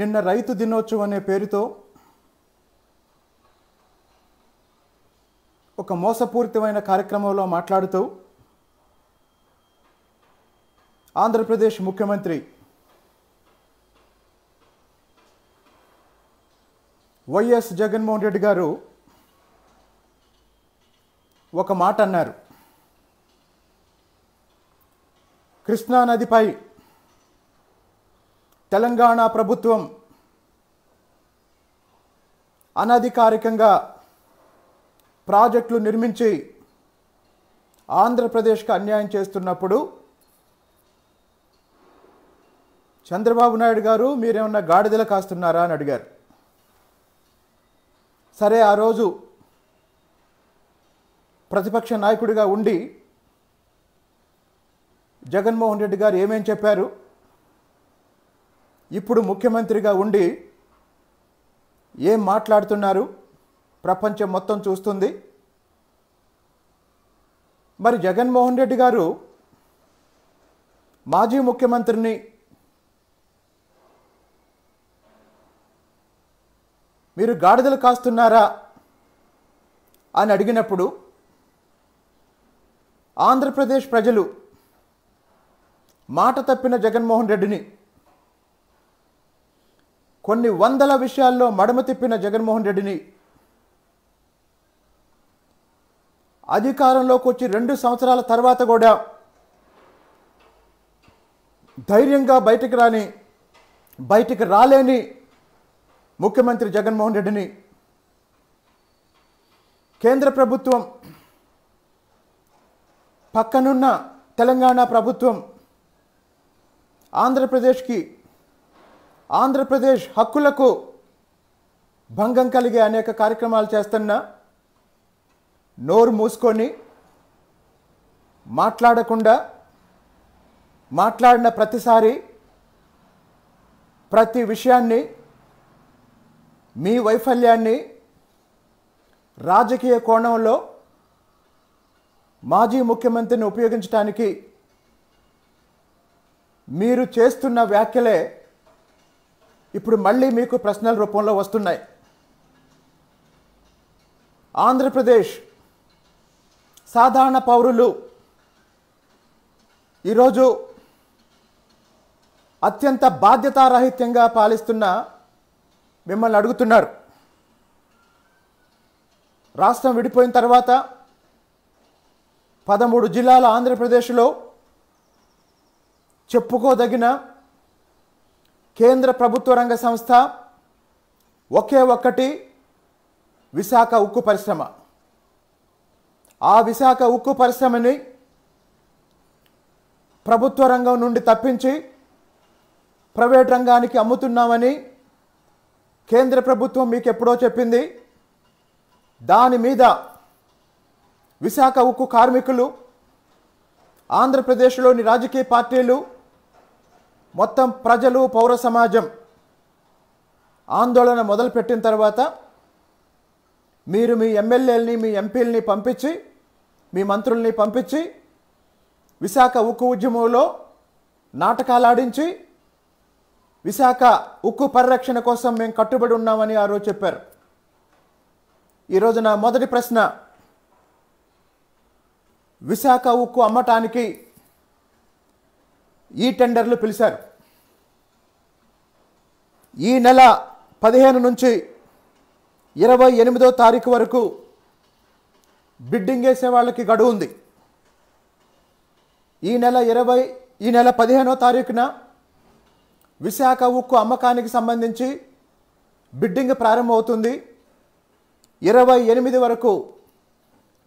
నిన్న రైతు దినోత్సవం అనే పేరుతో ఒక మోసపూరితమైన కార్యక్రమంలో మాట్లాడుతూ ఆంధ్రప్రదేశ్ ముఖ్యమంత్రి వైఎస్ జగన్మోహన్ రెడ్డి గారు ఒక మాట అన్నారు కృష్ణానదిపై తెలంగాణ ప్రభుత్వం అనధికారికంగా ప్రాజెక్టులు నిర్మించి ఆంధ్రప్రదేశ్కి అన్యాయం చేస్తున్నప్పుడు చంద్రబాబు నాయుడు గారు మీరేమన్నా గాడిదల కాస్తున్నారా అని అడిగారు సరే ఆ రోజు ప్రతిపక్ష నాయకుడిగా ఉండి జగన్మోహన్ రెడ్డి గారు ఏమేం చెప్పారు ఇప్పుడు ముఖ్యమంత్రిగా ఉండి ఏం మాట్లాడుతున్నారు ప్రపంచం మొత్తం చూస్తుంది మరి జగన్మోహన్ రెడ్డి గారు మాజీ ముఖ్యమంత్రిని మీరు గాడిదలు కాస్తున్నారా అని అడిగినప్పుడు ఆంధ్రప్రదేశ్ ప్రజలు మాట తప్పిన జగన్మోహన్ రెడ్డిని కొన్ని వందల విషయాల్లో మడమ తిప్పిన జగన్మోహన్ రెడ్డిని అధికారంలోకి వచ్చి రెండు సంవత్సరాల తర్వాత కూడా ధైర్యంగా బయటకు రాని బయటికి రాలేని ముఖ్యమంత్రి జగన్మోహన్ రెడ్డిని కేంద్ర ప్రభుత్వం పక్కనున్న తెలంగాణ ప్రభుత్వం ఆంధ్రప్రదేశ్కి ఆంధ్రప్రదేశ్ హక్కులకు భంగం కలిగే అనేక కార్యక్రమాలు చేస్తున్నా నోరు మూసుకొని మాట్లాడకుండా మాట్లాడిన ప్రతిసారి ప్రతి విషయాన్ని మీ వైఫల్యాన్ని రాజకీయ కోణంలో మాజీ ముఖ్యమంత్రిని ఉపయోగించడానికి మీరు చేస్తున్న వ్యాఖ్యలే ఇప్పుడు మళ్ళీ మీకు ప్రశ్నల రూపంలో వస్తున్నాయి ఆంధ్రప్రదేశ్ సాధారణ పౌరులు ఈరోజు అత్యంత బాధ్యతారాహిత్యంగా పాలిస్తున్న మిమ్మల్ని అడుగుతున్నారు రాష్ట్రం విడిపోయిన తర్వాత పదమూడు జిల్లాల ఆంధ్రప్రదేశ్లో చెప్పుకోదగిన కేంద్ర ప్రభుత్వ రంగ సంస్థ ఒకే ఒక్కటి విశాఖ ఉక్కు పరిశ్రమ ఆ విశాఖ ఉక్కు పరిశ్రమని ప్రభుత్వ రంగం నుండి తప్పించి ప్రైవేట్ రంగానికి అమ్ముతున్నామని కేంద్ర ప్రభుత్వం మీకు ఎప్పుడో చెప్పింది దాని మీద విశాఖ ఉక్కు కార్మికులు ఆంధ్రప్రదేశ్లోని రాజకీయ పార్టీలు మొత్తం ప్రజలు పౌర సమాజం ఆందోళన మొదలుపెట్టిన తర్వాత మీరు మీ ఎమ్మెల్యేలని మీ ఎంపీలని పంపించి మీ మంత్రుల్ని పంపించి విశాఖ ఉక్కు ఉద్యమంలో నాటకాలు ఆడించి విశాఖ ఉక్కు పరిరక్షణ కోసం మేము కట్టుబడి ఉన్నామని ఆ రోజు చెప్పారు ఈరోజు నా మొదటి ప్రశ్న విశాఖ ఉక్కు అమ్మటానికి ఈ టెండర్లు పిలిచారు ఈ నెల పదిహేను నుంచి ఇరవై ఎనిమిదో తారీఖు వరకు బిడ్డింగ్ వేసే వాళ్ళకి గడువు ఉంది ఈ నెల ఇరవై ఈ నెల పదిహేనో తారీఖున విశాఖ ఉక్కు అమ్మకానికి సంబంధించి బిడ్డింగ్ ప్రారంభమవుతుంది ఇరవై ఎనిమిది వరకు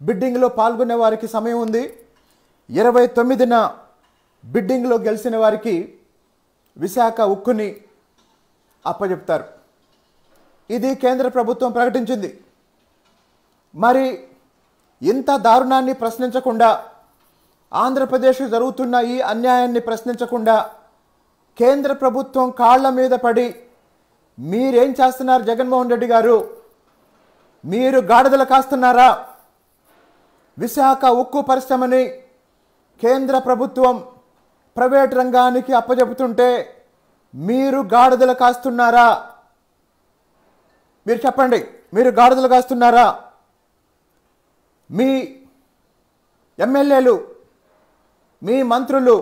బిడ్డింగ్లో పాల్గొనే వారికి సమయం ఉంది ఇరవై తొమ్మిదిన బిడ్డింగ్లో గెలిచిన వారికి విశాఖ ఉక్కుని అప్పచెప్తారు ఇది కేంద్ర ప్రభుత్వం ప్రకటించింది మరి ఇంత దారుణాన్ని ప్రశ్నించకుండా ఆంధ్రప్రదేశ్ జరుగుతున్న ఈ అన్యాయాన్ని ప్రశ్నించకుండా కేంద్ర ప్రభుత్వం కాళ్ల మీద పడి మీరేం చేస్తున్నారు జగన్మోహన్ రెడ్డి గారు మీరు గాడిదలు కాస్తున్నారా విశాఖ ఉక్కు పరిశ్రమని కేంద్ర ప్రభుత్వం ప్రైవేట్ రంగానికి అప్పజెపుతుంటే మీరు గాడిదలు కాస్తున్నారా మీరు చెప్పండి మీరు గాడిదలు కాస్తున్నారా మీ ఎమ్మెల్యేలు మీ మంత్రులు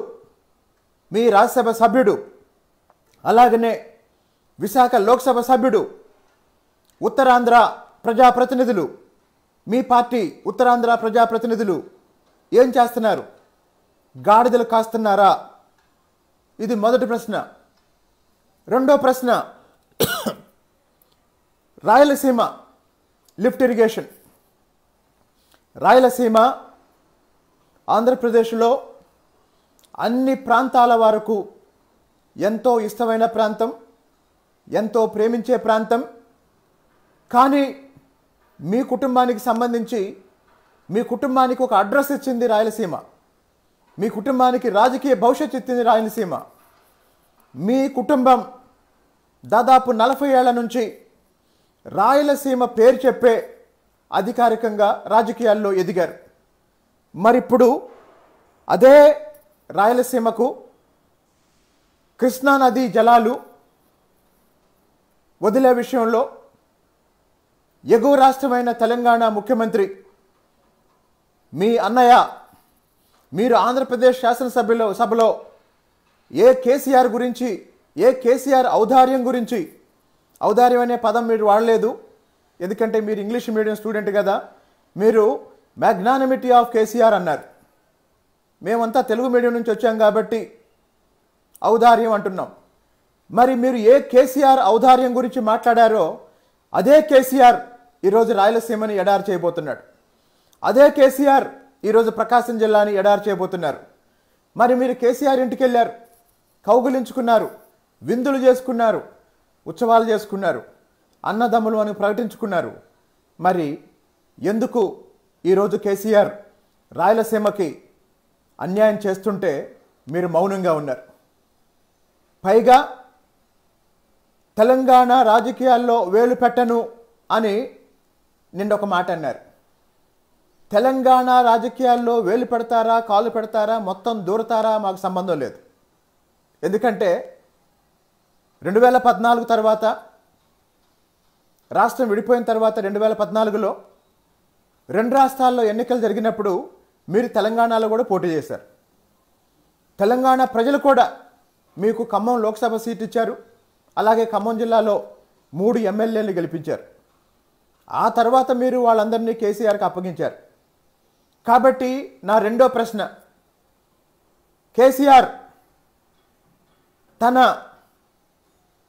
మీ రాజ్యసభ సభ్యుడు అలాగనే విశాఖ లోక్సభ సభ్యుడు ఉత్తరాంధ్ర ప్రజాప్రతినిధులు మీ పార్టీ ఉత్తరాంధ్ర ప్రజాప్రతినిధులు ఏం చేస్తున్నారు గాడిదలు కాస్తున్నారా ఇది మొదటి ప్రశ్న రెండో ప్రశ్న రాయలసీమ లిఫ్ట్ ఇరిగేషన్ రాయలసీమ ఆంధ్రప్రదేశ్లో అన్ని ప్రాంతాల వరకు ఎంతో ఇష్టమైన ప్రాంతం ఎంతో ప్రేమించే ప్రాంతం కానీ మీ కుటుంబానికి సంబంధించి మీ కుటుంబానికి ఒక అడ్రస్ ఇచ్చింది రాయలసీమ మీ కుటుంబానికి రాజకీయ భవిష్యత్ ఎత్తింది రాయలసీమ మీ కుటుంబం దాదాపు నలభై ఏళ్ల నుంచి రాయలసీమ పేరు చెప్పే అధికారికంగా రాజకీయాల్లో ఎదిగారు మరిప్పుడు అదే రాయలసీమకు కృష్ణానది జలాలు వదిలే విషయంలో ఎగువ రాష్ట్రమైన తెలంగాణ ముఖ్యమంత్రి మీ అన్నయ్య మీరు ఆంధ్రప్రదేశ్ శాసనసభ్యులో సభలో ఏ కేసీఆర్ గురించి ఏ కేసీఆర్ ఔదార్యం గురించి ఔదార్యం అనే పదం మీరు వాడలేదు ఎందుకంటే మీరు ఇంగ్లీష్ మీడియం స్టూడెంట్ కదా మీరు మ్యాగ్నానమిటీ ఆఫ్ కేసీఆర్ అన్నారు మేమంతా తెలుగు మీడియం నుంచి వచ్చాం కాబట్టి ఔదార్యం అంటున్నాం మరి మీరు ఏ కేసీఆర్ ఔదార్యం గురించి మాట్లాడారో అదే కేసీఆర్ ఈరోజు రాయలసీమని ఎడారు చేయబోతున్నాడు అదే కేసీఆర్ ఈరోజు ప్రకాశం జిల్లాని ఎడారు చేయబోతున్నారు మరి మీరు కేసీఆర్ ఇంటికి వెళ్ళారు కౌగులించుకున్నారు విందులు చేసుకున్నారు ఉత్సవాలు చేసుకున్నారు అన్నదమ్ములు అని ప్రకటించుకున్నారు మరి ఎందుకు ఈరోజు కేసీఆర్ రాయలసీమకి అన్యాయం చేస్తుంటే మీరు మౌనంగా ఉన్నారు పైగా తెలంగాణ రాజకీయాల్లో వేలు పెట్టను అని నిన్న ఒక మాట అన్నారు తెలంగాణ రాజకీయాల్లో వేలు పెడతారా కాలు పెడతారా మొత్తం దూరతారా మాకు సంబంధం లేదు ఎందుకంటే రెండు వేల పద్నాలుగు తర్వాత రాష్ట్రం విడిపోయిన తర్వాత రెండు వేల పద్నాలుగులో రెండు రాష్ట్రాల్లో ఎన్నికలు జరిగినప్పుడు మీరు తెలంగాణలో కూడా పోటీ చేశారు తెలంగాణ ప్రజలు కూడా మీకు ఖమ్మం లోక్సభ సీట్ ఇచ్చారు అలాగే ఖమ్మం జిల్లాలో మూడు ఎమ్మెల్యేలు గెలిపించారు ఆ తర్వాత మీరు వాళ్ళందరినీ కేసీఆర్కి అప్పగించారు కాబట్టి నా రెండో ప్రశ్న కేసీఆర్ తన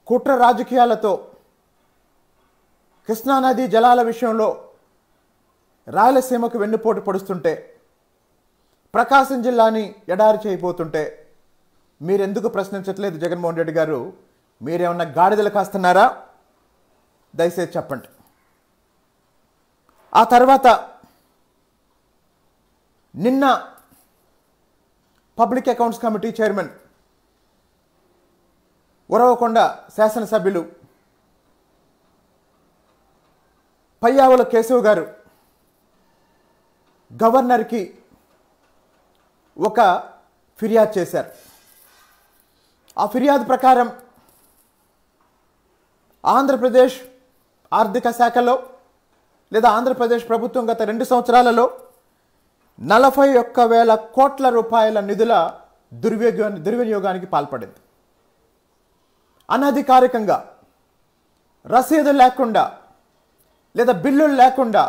కుట్ర రాజకీయాలతో కృష్ణానది జలాల విషయంలో రాయలసీమకు వెన్నుపోటు పొడుస్తుంటే ప్రకాశం జిల్లాని ఎడారి చేయబోతుంటే మీరెందుకు ప్రశ్నించట్లేదు జగన్మోహన్ రెడ్డి గారు మీరేమన్నా గాడిదలు కాస్తున్నారా దయచేసి చెప్పండి ఆ తర్వాత నిన్న public accounts committee chairman Uravakonda శాసనసభ్యులు పయ్యావుల కేశవ్ గారు గవర్నర్కి ఒక ఫిర్యాదు చేశారు ఆ ఫిర్యాదు ప్రకారం ఆంధ్రప్రదేశ్ ఆర్థిక శాఖలో లేదా ఆంధ్రప్రదేశ్ ప్రభుత్వం గత రెండు సంవత్సరాలలో నలభై ఒక్క వేల కోట్ల రూపాయల నిధుల దుర్వినియోగ దుర్వినియోగానికి పాల్పడింది అనధికారికంగా రసీదు లేకుండా లేదా బిల్లులు లేకుండా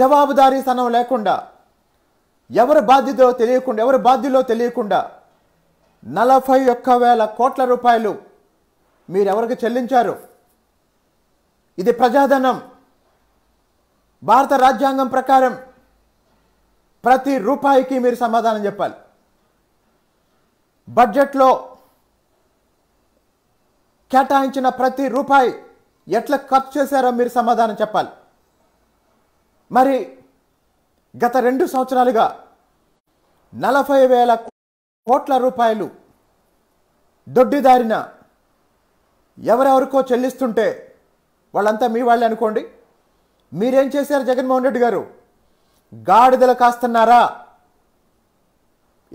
జవాబుదారీతనం లేకుండా ఎవరు బాధ్యతలో తెలియకుండా ఎవరు బాధ్యులో తెలియకుండా నలభై ఒక్క వేల కోట్ల రూపాయలు మీరు ఎవరికి చెల్లించారు ఇది ప్రజాధనం భారత రాజ్యాంగం ప్రకారం ప్రతి రూపాయికి మీరు సమాధానం చెప్పాలి బడ్జెట్లో కేటాయించిన ప్రతి రూపాయి ఎట్లా ఖర్చు చేశారో మీరు సమాధానం చెప్పాలి మరి గత రెండు సంవత్సరాలుగా నలభై వేల కోట్ల రూపాయలు దొడ్డిదారిన ఎవరెవరికో చెల్లిస్తుంటే వాళ్ళంతా మీ వాళ్ళే అనుకోండి మీరేం చేశారు జగన్మోహన్ రెడ్డి గారు గాడిదలు కాస్తున్నారా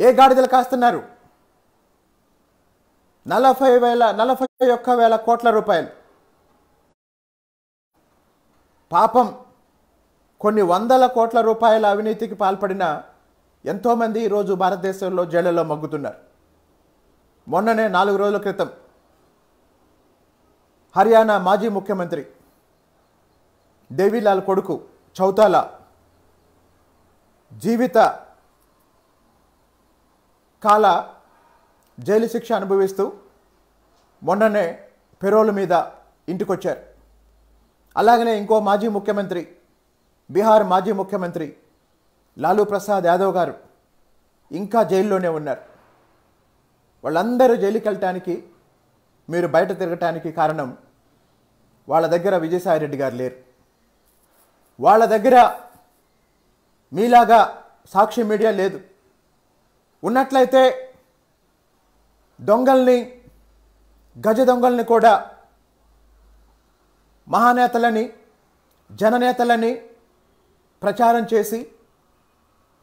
ఏ గాడిదలు కాస్తున్నారు నలభై వేల నలభై ఒక్క వేల కోట్ల రూపాయలు పాపం కొన్ని వందల కోట్ల రూపాయల అవినీతికి పాల్పడిన ఎంతోమంది ఈరోజు భారతదేశంలో జైళ్ళలో మగ్గుతున్నారు మొన్ననే నాలుగు రోజుల క్రితం హర్యానా మాజీ ముఖ్యమంత్రి దేవీలాల్ కొడుకు చౌతాలా జీవిత కాల జైలు శిక్ష అనుభవిస్తూ మొన్ననే పెరోల్ మీద ఇంటికొచ్చారు అలాగనే ఇంకో మాజీ ముఖ్యమంత్రి బీహార్ మాజీ ముఖ్యమంత్రి లాలూ ప్రసాద్ యాదవ్ గారు ఇంకా జైల్లోనే ఉన్నారు వాళ్ళందరూ జైలుకి వెళ్ళటానికి మీరు బయట తిరగటానికి కారణం వాళ్ళ దగ్గర విజయసాయిరెడ్డి గారు లేరు వాళ్ళ దగ్గర మీలాగా సాక్షి మీడియా లేదు ఉన్నట్లయితే దొంగల్ని గజ దొంగల్ని కూడా మహానేతలని జననేతలని ప్రచారం చేసి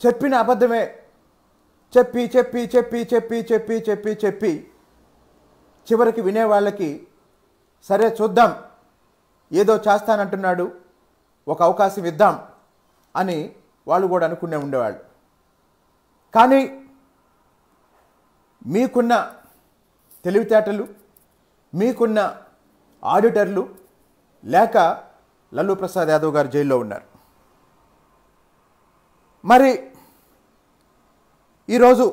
చెప్పిన అబద్ధమే చెప్పి చెప్పి చెప్పి చెప్పి చెప్పి చెప్పి చెప్పి చివరికి వినేవాళ్ళకి సరే చూద్దాం ఏదో చేస్తానంటున్నాడు ఒక అవకాశం ఇద్దాం అని వాళ్ళు కూడా అనుకునే ఉండేవాళ్ళు కానీ మీకున్న తెలివితేటలు మీకున్న ఆడిటర్లు లేక లల్లూ ప్రసాద్ యాదవ్ గారు జైల్లో ఉన్నారు మరి ఈరోజు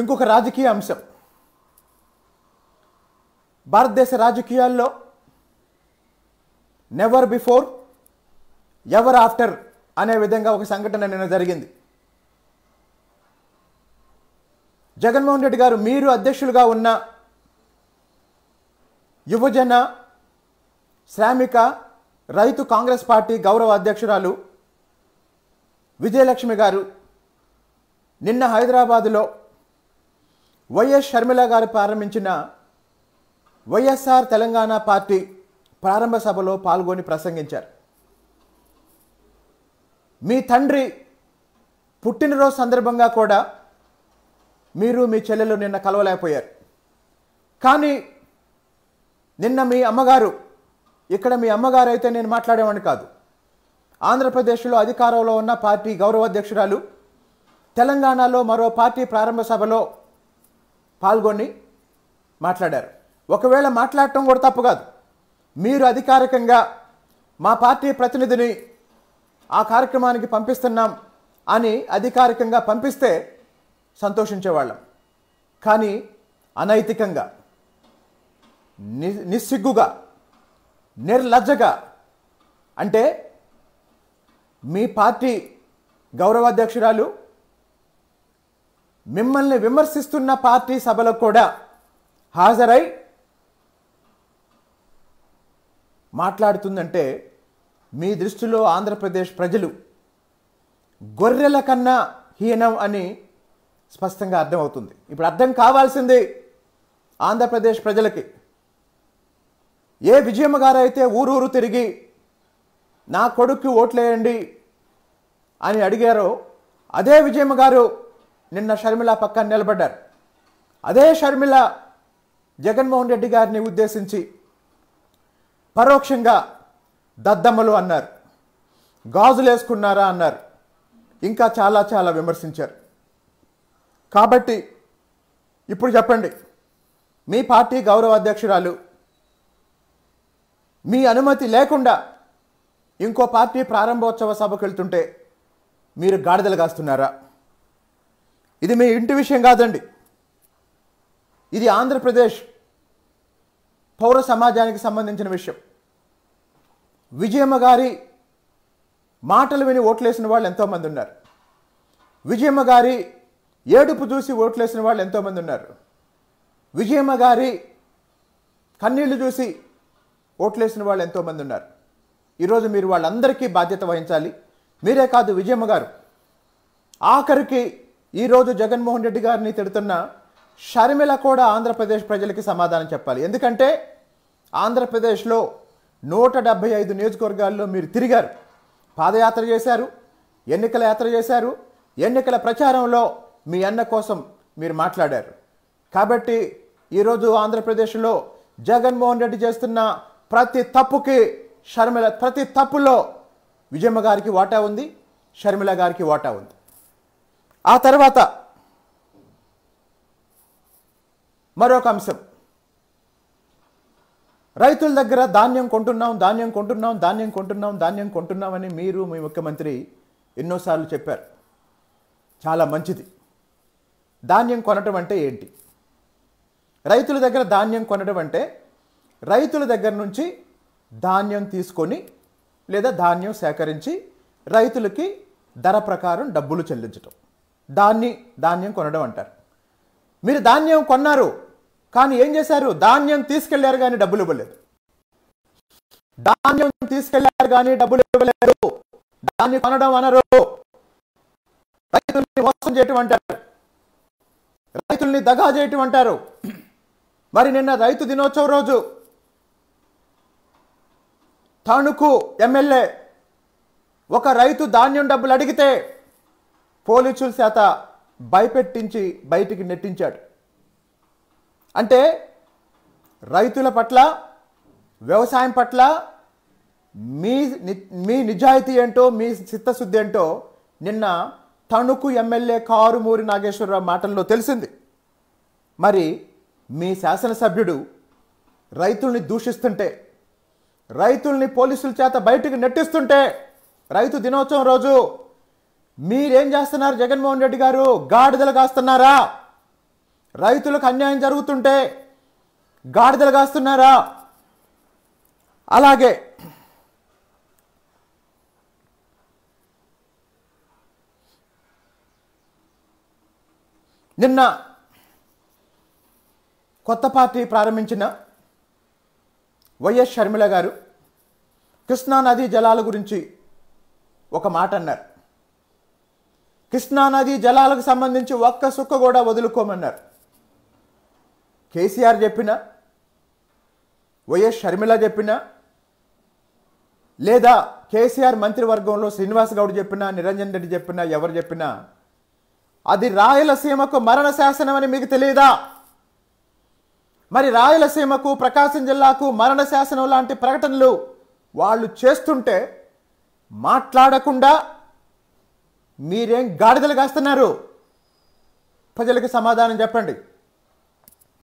ఇంకొక రాజకీయ అంశం భారతదేశ రాజకీయాల్లో నెవర్ బిఫోర్ ఎవర్ ఆఫ్టర్ అనే విధంగా ఒక సంఘటన నిన్న జరిగింది జగన్మోహన్ రెడ్డి గారు మీరు అధ్యక్షులుగా ఉన్న యువజన శ్రామిక రైతు కాంగ్రెస్ పార్టీ గౌరవ అధ్యక్షురాలు విజయలక్ష్మి గారు నిన్న హైదరాబాదులో వైఎస్ షర్మిల గారు ప్రారంభించిన వైఎస్ఆర్ తెలంగాణ పార్టీ ప్రారంభ సభలో పాల్గొని ప్రసంగించారు మీ తండ్రి పుట్టినరోజు సందర్భంగా కూడా మీరు మీ చెల్లెలు నిన్న కలవలేకపోయారు కానీ నిన్న మీ అమ్మగారు ఇక్కడ మీ అమ్మగారు అయితే నేను మాట్లాడేవాడిని కాదు ఆంధ్రప్రదేశ్లో అధికారంలో ఉన్న పార్టీ గౌరవాధ్యక్షురాలు తెలంగాణలో మరో పార్టీ ప్రారంభ సభలో పాల్గొని మాట్లాడారు ఒకవేళ మాట్లాడటం కూడా తప్పు కాదు మీరు అధికారికంగా మా పార్టీ ప్రతినిధిని ఆ కార్యక్రమానికి పంపిస్తున్నాం అని అధికారికంగా పంపిస్తే సంతోషించేవాళ్ళం కానీ అనైతికంగా ని నిస్సిగ్గుగా నిర్లజ్జగా అంటే మీ పార్టీ గౌరవాధ్యక్షురాలు మిమ్మల్ని విమర్శిస్తున్న పార్టీ సభలకు కూడా హాజరై మాట్లాడుతుందంటే మీ దృష్టిలో ఆంధ్రప్రదేశ్ ప్రజలు గొర్రెల కన్నా హీనం అని స్పష్టంగా అర్థమవుతుంది ఇప్పుడు అర్థం కావాల్సింది ఆంధ్రప్రదేశ్ ప్రజలకి ఏ విజయమ్మ గారు అయితే ఊరూరు తిరిగి నా కొడుక్కి ఓట్లేయండి అని అడిగారో అదే విజయమ్మ గారు నిన్న షర్మిల పక్కన నిలబడ్డారు అదే షర్మిల జగన్మోహన్ రెడ్డి గారిని ఉద్దేశించి పరోక్షంగా దద్దమ్మలు అన్నారు గాజులు వేసుకున్నారా అన్నారు ఇంకా చాలా చాలా విమర్శించారు కాబట్టి ఇప్పుడు చెప్పండి మీ పార్టీ గౌరవ అధ్యక్షురాలు మీ అనుమతి లేకుండా ఇంకో పార్టీ ప్రారంభోత్సవ సభకు వెళ్తుంటే మీరు గాడిదలు కాస్తున్నారా ఇది మీ ఇంటి విషయం కాదండి ఇది ఆంధ్రప్రదేశ్ పౌర సమాజానికి సంబంధించిన విషయం విజయమ్మ గారి మాటలు విని ఓట్లేసిన వాళ్ళు ఎంతోమంది ఉన్నారు విజయమ్మ గారి ఏడుపు చూసి ఓట్లేసిన వాళ్ళు ఎంతోమంది ఉన్నారు విజయమ్మ గారి కన్నీళ్లు చూసి ఓట్లేసిన వాళ్ళు ఎంతోమంది ఉన్నారు ఈరోజు మీరు వాళ్ళందరికీ బాధ్యత వహించాలి మీరే కాదు విజయమ్మ గారు ఆఖరికి ఈరోజు జగన్మోహన్ రెడ్డి గారిని తిడుతున్న షర్మిల కూడా ఆంధ్రప్రదేశ్ ప్రజలకి సమాధానం చెప్పాలి ఎందుకంటే ఆంధ్రప్రదేశ్లో నూట డెబ్భై ఐదు నియోజకవర్గాల్లో మీరు తిరిగారు పాదయాత్ర చేశారు ఎన్నికల యాత్ర చేశారు ఎన్నికల ప్రచారంలో మీ అన్న కోసం మీరు మాట్లాడారు కాబట్టి ఈరోజు ఆంధ్రప్రదేశ్లో జగన్మోహన్ రెడ్డి చేస్తున్న ప్రతి తప్పుకి షర్మిల ప్రతి తప్పులో విజయమ్మ గారికి వాటా ఉంది షర్మిల గారికి వాటా ఉంది ఆ తర్వాత మరొక అంశం రైతుల దగ్గర ధాన్యం కొంటున్నాం ధాన్యం కొంటున్నాం ధాన్యం కొంటున్నాం ధాన్యం కొంటున్నామని మీరు మీ ముఖ్యమంత్రి ఎన్నోసార్లు చెప్పారు చాలా మంచిది ధాన్యం కొనటం అంటే ఏంటి రైతుల దగ్గర ధాన్యం కొనడం అంటే రైతుల దగ్గర నుంచి ధాన్యం తీసుకొని లేదా ధాన్యం సేకరించి రైతులకి ధర ప్రకారం డబ్బులు చెల్లించటం దాన్ని ధాన్యం కొనడం అంటారు మీరు ధాన్యం కొన్నారు కానీ ఏం చేశారు ధాన్యం తీసుకెళ్లారు కానీ డబ్బులు ఇవ్వలేదు ధాన్యం తీసుకెళ్లారు కానీ డబ్బులు ఇవ్వలేదు దాన్ని కొనడం అనరు రైతుల్ని మోసం చేయటం అంటారు రైతుల్ని దగా చేయటం అంటారు మరి నిన్న రైతు దినోత్సవం రోజు తణుకు ఎమ్మెల్యే ఒక రైతు ధాన్యం డబ్బులు అడిగితే పోలీసుల చేత భయపెట్టించి బయటికి నెట్టించాడు అంటే రైతుల పట్ల వ్యవసాయం పట్ల మీ మీ నిజాయితీ ఏంటో మీ చిత్తశుద్ధి ఏంటో నిన్న తణుకు ఎమ్మెల్యే కారుమూరి నాగేశ్వరరావు మాటల్లో తెలిసింది మరి మీ శాసనసభ్యుడు రైతుల్ని దూషిస్తుంటే రైతుల్ని పోలీసుల చేత బయటకు నెట్టిస్తుంటే రైతు దినోత్సవం రోజు మీరేం చేస్తున్నారు జగన్మోహన్ రెడ్డి గారు గాడిదలు కాస్తున్నారా రైతులకు అన్యాయం జరుగుతుంటే గాడిదలు కాస్తున్నారా అలాగే నిన్న కొత్త పార్టీ ప్రారంభించిన వైఎస్ షర్మిల గారు కృష్ణానది జలాల గురించి ఒక మాట అన్నారు కృష్ణానది జలాలకు సంబంధించి ఒక్క సుక్క కూడా వదులుకోమన్నారు కేసీఆర్ చెప్పినా వైఎస్ షర్మిల చెప్పినా లేదా కేసీఆర్ మంత్రివర్గంలో శ్రీనివాస్ గౌడ్ చెప్పినా నిరంజన్ రెడ్డి చెప్పినా ఎవరు చెప్పినా అది రాయలసీమకు మరణ శాసనం అని మీకు తెలియదా మరి రాయలసీమకు ప్రకాశం జిల్లాకు మరణ శాసనం లాంటి ప్రకటనలు వాళ్ళు చేస్తుంటే మాట్లాడకుండా మీరేం గాడిదలు కాస్తున్నారు ప్రజలకు సమాధానం చెప్పండి